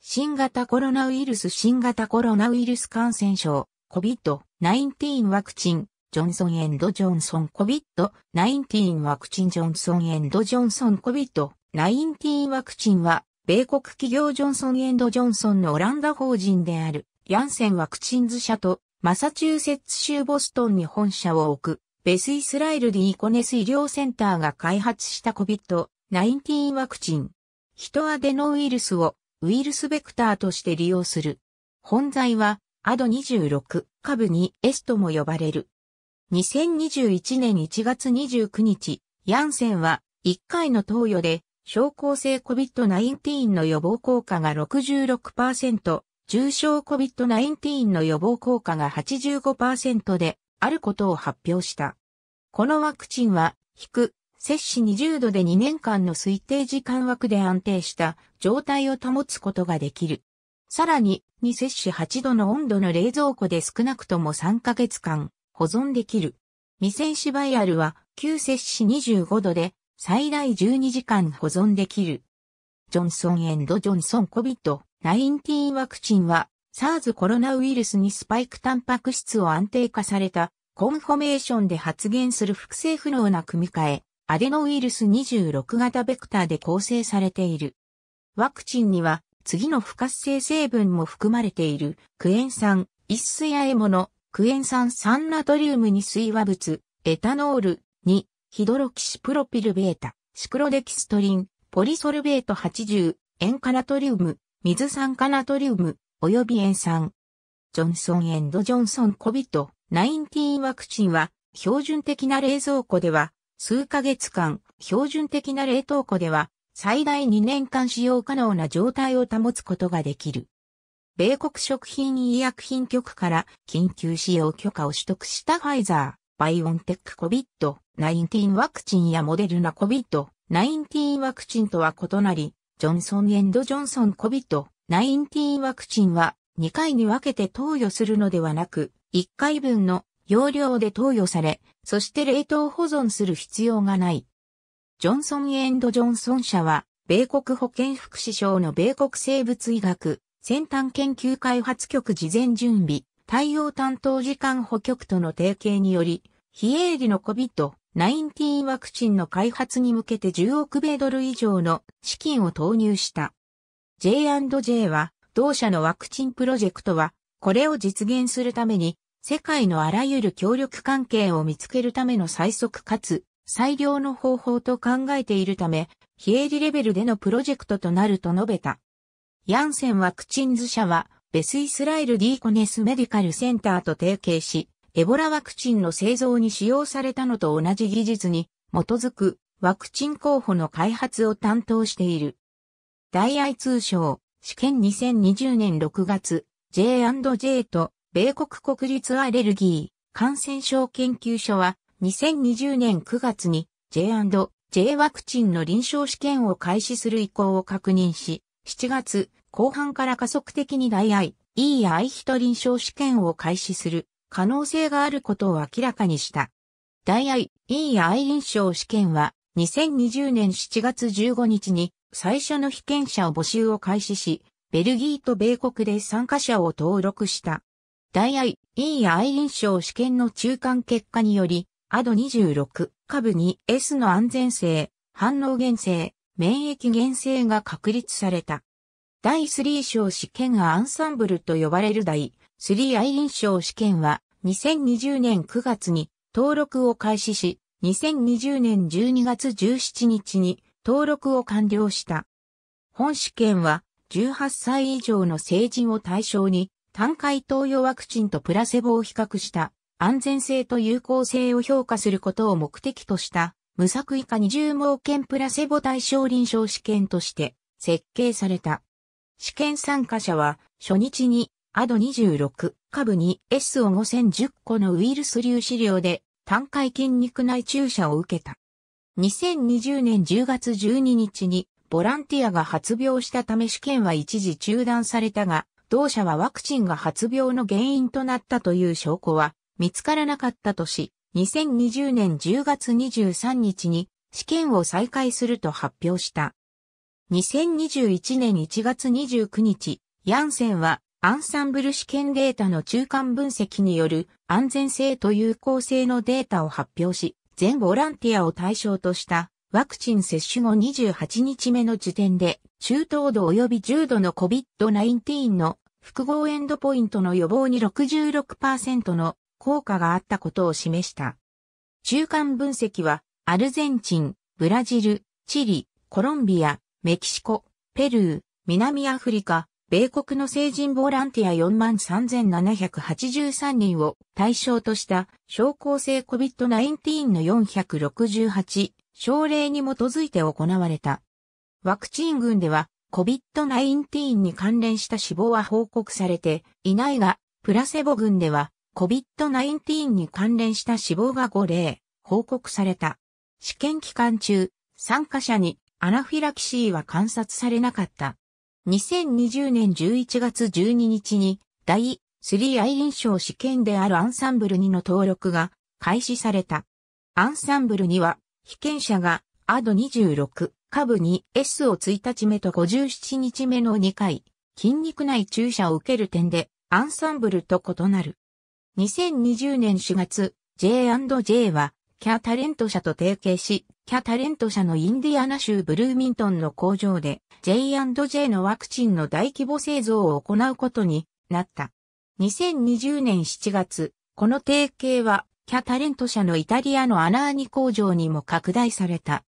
新型コロナウイルス新型コロナウイルス感染症 COVID-19 ワクチンジョンソンジョンソン COVID-19 ワクチンジョンソンジョンソン COVID-19 ワクチンは米国企業ジョンソンジョンソンのオランダ法人であるヤンセンワクチンズ社とマサチューセッツ州ボストンに本社を置くベスイスラエルディーコネス医療センターが開発した COVID-19 ワクチン。人アデノウイルスをウイルスベクターとして利用する。本材は、アド26株に s とも呼ばれる。2021年1月29日、ヤンセンは1回の投与で症候性 COVID-19 の予防効果が66%、重症 COVID-19 の予防効果が85%であることを発表した。このワクチンは、引く摂氏20度で2年間の推定時間枠で安定した状態を保つことができる。さらに、2摂氏8度の温度の冷蔵庫で少なくとも3ヶ月間保存できる。未選種バイアルは9摂氏25度で最大12時間保存できる。ジョンソンエンドジョンソンコビット1 9ワクチンは SARS コロナウイルスにスパイクタンパク質を安定化されたコンフォメーションで発現する複製不能な組み換え、アデノウイルス26型ベクターで構成されている。ワクチンには次の不活性成分も含まれているクエン酸、一水やエモノ、クエン酸酸ナトリウムに水和物、エタノール、2、ヒドロキシプロピルベータ、シクロデキストリン、ポリソルベート80、塩化ナトリウム、水酸化ナトリウム、および塩酸。ジョンソンジョンソンコビット19ワクチンは標準的な冷蔵庫では数ヶ月間、標準的な冷凍庫では、最大2年間使用可能な状態を保つことができる。米国食品医薬品局から緊急使用許可を取得したファイザー、バイオンテック COVID-19 ワクチンやモデルナ COVID-19 ワクチンとは異なり、ジョンソンジョンソン COVID-19 ワクチンは2回に分けて投与するのではなく、1回分の容量で投与され、そして冷凍保存する必要がない。ジョンソン・エンド・ジョンソン社は、米国保健福祉省の米国生物医学、先端研究開発局事前準備、対応担当時間補局との提携により、非営利の COVID-19 ワクチンの開発に向けて10億米ドル以上の資金を投入した。J&J は、同社のワクチンプロジェクトは、これを実現するために、世界のあらゆる協力関係を見つけるための最速かつ最良の方法と考えているため、非営利レベルでのプロジェクトとなると述べた。ヤンセンワクチンズ社は、ベスイスラエルディーコネスメディカルセンターと提携し、エボラワクチンの製造に使用されたのと同じ技術に基づくワクチン候補の開発を担当している。大愛通称、試験2020年6月、J&J と米国国立アレルギー感染症研究所は2020年9月に J&J ワクチンの臨床試験を開始する意向を確認し、7月後半から加速的に代 i e i 人臨床試験を開始する可能性があることを明らかにした。代 i e i 臨床試験は2020年7月15日に最初の被験者を募集を開始し、ベルギーと米国で参加者を登録した。大愛、E や愛印象試験の中間結果により、アド26、下部に S の安全性、反応減性、免疫減性が確立された。第3章試験アンサンブルと呼ばれる第3愛印象試験は、2020年9月に登録を開始し、2020年12月17日に登録を完了した。本試験は18歳以上の成人を対象に単回投与ワクチンとプラセボを比較した安全性と有効性を評価することを目的とした無作為化20盲検プラセボ対象臨床試験として設計された。試験参加者は初日にアド26株に S を5010個のウイルス粒子量で単回筋肉内注射を受けた。2020年10月12日にボランティアが発病したため試験は一時中断されたが、同社はワクチンが発病の原因となったという証拠は見つからなかったとし、2020年10月23日に試験を再開すると発表した。2021年1月29日、ヤンセンはアンサンブル試験データの中間分析による安全性と有効性のデータを発表し、全ボランティアを対象としたワクチン接種後28日目の時点で、中等度及び重度の COVID-19 の複合エンドポイントの予防に66%の効果があったことを示した。中間分析は、アルゼンチン、ブラジル、チリ、コロンビア、メキシコ、ペルー、南アフリカ、米国の成人ボランティア43,783人を対象とした、症候性 COVID-19 の468省令に基づいて行われた。ワクチン群では COVID-19 に関連した死亡は報告されていないが、プラセボ群では COVID-19 に関連した死亡が5例報告された。試験期間中、参加者にアナフィラキシーは観察されなかった。2020年11月12日に第3アイリン賞試験であるアンサンブル2の登録が開始された。アンサンブル2は被験者が、アド26、下部に S を1日目と57日目の2回、筋肉内注射を受ける点で、アンサンブルと異なる。2020年4月、J&J は、キャタレント社と提携し、キャタレント社のインディアナ州ブルーミントンの工場で J&J のワクチンの大規模製造を行うことになった。2020年7月、この提携はキャタレント社のイタリアのアナーニ工場にも拡大された。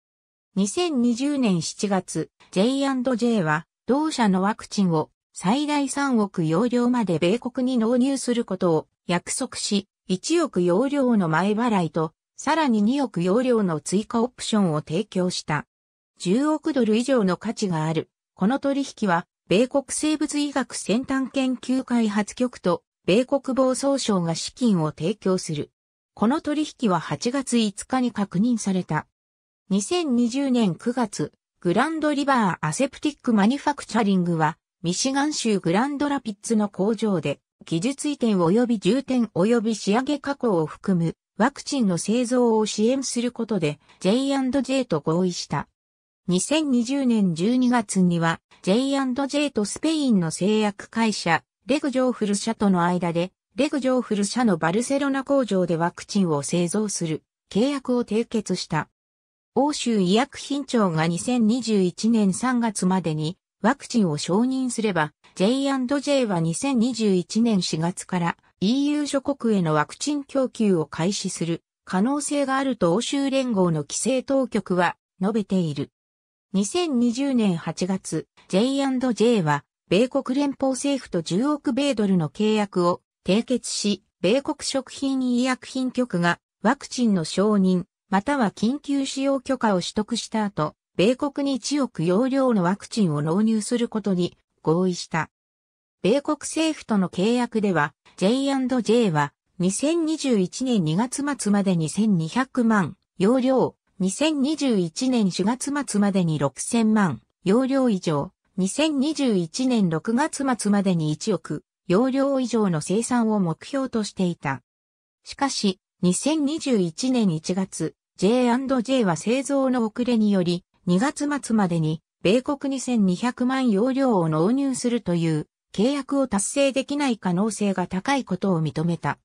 2020年7月、J&J は同社のワクチンを最大3億容量まで米国に納入することを約束し、1億容量の前払いと、さらに2億容量の追加オプションを提供した。10億ドル以上の価値がある。この取引は、米国生物医学先端研究開発局と、米国防総省が資金を提供する。この取引は8月5日に確認された。2020年9月、グランドリバーアセプティックマニファクチャリングは、ミシガン州グランドラピッツの工場で、技術移転及び重点及び仕上げ加工を含むワクチンの製造を支援することで J&J と合意した。2020年12月には J&J とスペインの製薬会社レグジョーフル社との間でレグ・ジョーフル社のバルセロナ工場でワクチンを製造する契約を締結した。欧州医薬品庁が2021年3月までにワクチンを承認すれば、J&J は2021年4月から EU 諸国へのワクチン供給を開始する可能性があると欧州連合の規制当局は述べている。2020年8月、J&J は米国連邦政府と10億米ドルの契約を締結し、米国食品医薬品局がワクチンの承認、または緊急使用許可を取得した後、米国に1億容量のワクチンを納入することに合意した。米国政府との契約では、J&J は2021年2月末までに1200万容量、2021年4月末までに6000万容量以上、2021年6月末までに1億容量以上の生産を目標としていた。しかし、2021年1月、J&J は製造の遅れにより、2月末までに、米国2200万容量を納入するという契約を達成できない可能性が高いことを認めた。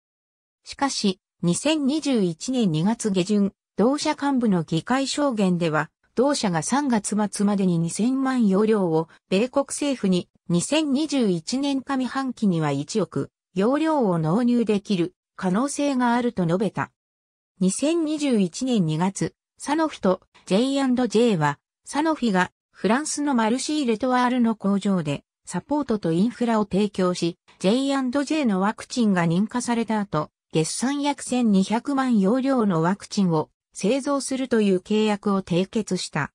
しかし、2021年2月下旬、同社幹部の議会証言では、同社が3月末までに2000万容量を、米国政府に2021年上半期には1億容量を納入できる可能性があると述べた。2021年2月、サノフと J&J は、サノフィがフランスのマルシー・レトワールの工場でサポートとインフラを提供し、J&J のワクチンが認可された後、月産約1200万容量のワクチンを製造するという契約を締結した。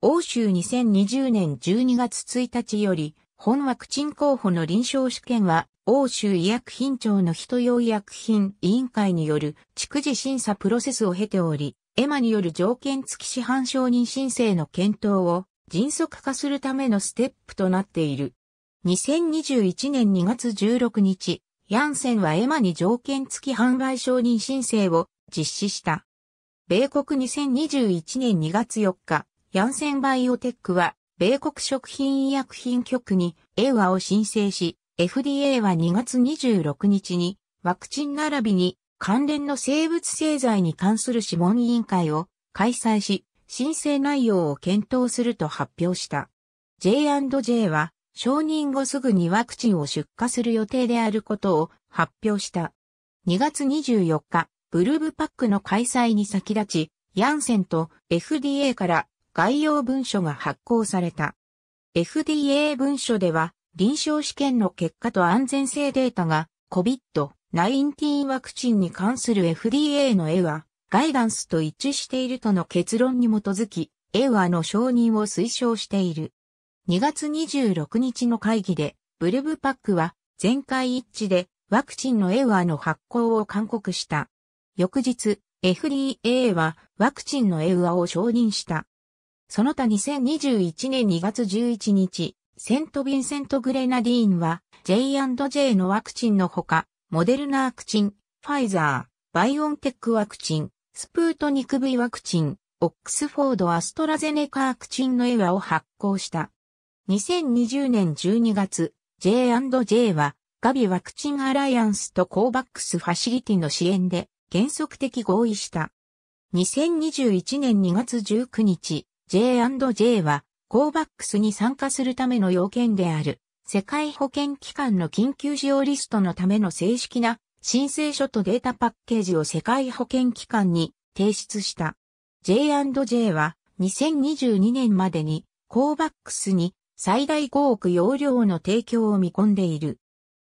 欧州2020年12月1日より、本ワクチン候補の臨床試験は、欧州医薬品庁の人用医薬品委員会による逐次審査プロセスを経ており、エマによる条件付き市販承認申請の検討を迅速化するためのステップとなっている。2021年2月16日、ヤンセンはエマに条件付き販売承認申請を実施した。米国2021年2月4日、ヤンセンバイオテックは、米国食品医薬品局に a 和を申請し、FDA は2月26日に、ワクチン並びに関連の生物製剤に関する諮問委員会を開催し、申請内容を検討すると発表した。J&J は、承認後すぐにワクチンを出荷する予定であることを発表した。2月24日、ブルブパックの開催に先立ち、ヤンセンと FDA から概要文書が発行された。FDA 文書では、臨床試験の結果と安全性データが COVID-19 ワクチンに関する FDA の絵はガイダンスと一致しているとの結論に基づき、A はの承認を推奨している。2月26日の会議で、ブルブパックは全会一致でワクチンの A はの発行を勧告した。翌日、FDA はワクチンのエウアを承認した。その他2021年2月11日、セント・ヴィンセント・グレナディーンは J&J のワクチンのほか、モデルナワクチン、ファイザー、バイオンテックワクチン、スプートニク V ワクチン、オックスフォード・アストラゼネカワクチンのエワを発行した。2020年12月、J&J はガビワクチンアライアンスとコーバックスファシリティの支援で原則的合意した。2021年2月19日、J&J は、コーバックスに参加するための要件である、世界保健機関の緊急使用リストのための正式な申請書とデータパッケージを世界保健機関に提出した。J&J は2022年までにコーバックスに最大5億容量の提供を見込んでいる。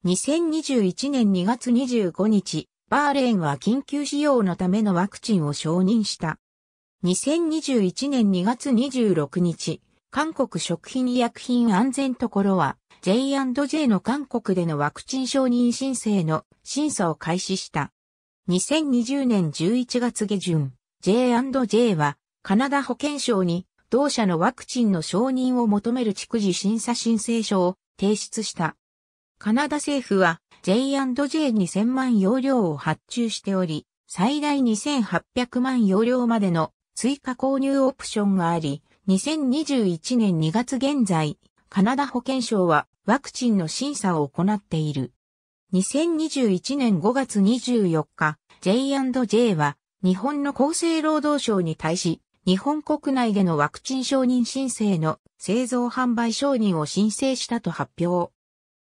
2021年2月25日、バーレーンは緊急使用のためのワクチンを承認した。2021年2月26日、韓国食品医薬品安全ところは J&J の韓国でのワクチン承認申請の審査を開始した。2020年11月下旬、J&J はカナダ保健省に同社のワクチンの承認を求める逐次審査申請書を提出した。カナダ政府は J&J に0 0 0万容量を発注しており、最大2800万容量までの追加購入オプションがあり、2021年2月現在、カナダ保健省はワクチンの審査を行っている。2021年5月24日、J&J は日本の厚生労働省に対し、日本国内でのワクチン承認申請の製造販売承認を申請したと発表。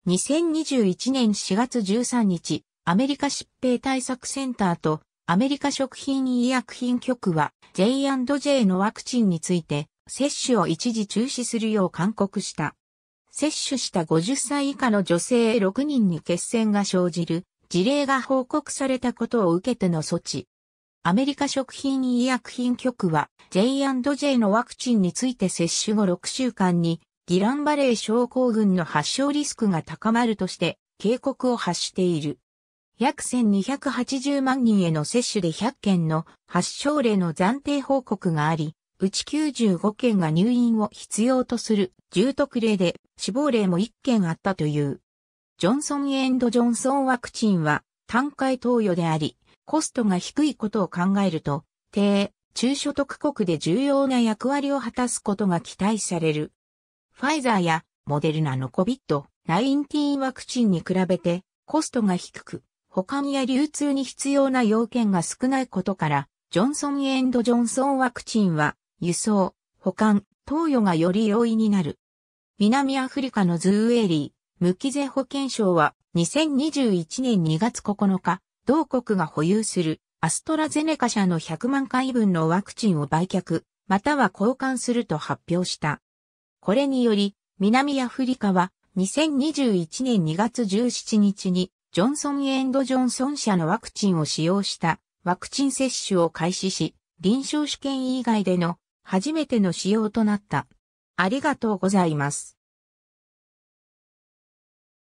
2021年4月13日、アメリカ疾病対策センターとアメリカ食品医薬品局は J&J のワクチンについて接種を一時中止するよう勧告した。接種した50歳以下の女性6人に血栓が生じる事例が報告されたことを受けての措置。アメリカ食品医薬品局は J&J のワクチンについて接種後6週間にギランバレー症候群の発症リスクが高まるとして警告を発している。約1280万人への接種で100件の発症例の暫定報告があり、うち95件が入院を必要とする重篤例で死亡例も1件あったという。ジョンソンエンドジョンソンワクチンは単回投与であり、コストが低いことを考えると、低、中所得国で重要な役割を果たすことが期待される。ファイザーやモデルナの COVID-19 ワクチンに比べてコストが低く、保管や流通に必要な要件が少ないことから、ジョンソンエンドジョンソンワクチンは輸送、保管、投与がより容易になる。南アフリカのズーウエリー、無期税保険証は2021年2月9日、同国が保有するアストラゼネカ社の100万回分のワクチンを売却、または交換すると発表した。これにより、南アフリカは2021年2月17日にジョンソン・エンド・ジョンソン社のワクチンを使用したワクチン接種を開始し、臨床試験以外での初めての使用となった。ありがとうございます。